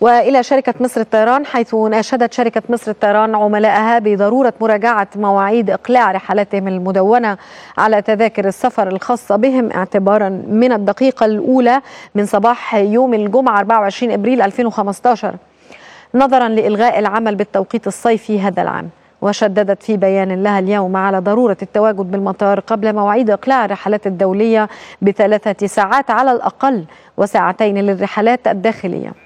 والى شركه مصر الطيران حيث ناشدت شركه مصر الطيران عملائها بضروره مراجعه مواعيد اقلاع رحلاتهم المدونه على تذاكر السفر الخاصه بهم اعتبارا من الدقيقه الاولى من صباح يوم الجمعه 24 ابريل 2015 نظرا لالغاء العمل بالتوقيت الصيفي هذا العام وشددت في بيان لها اليوم على ضرورة التواجد بالمطار قبل مواعيد إقلاع الرحلات الدولية بثلاثة ساعات على الأقل وساعتين للرحلات الداخلية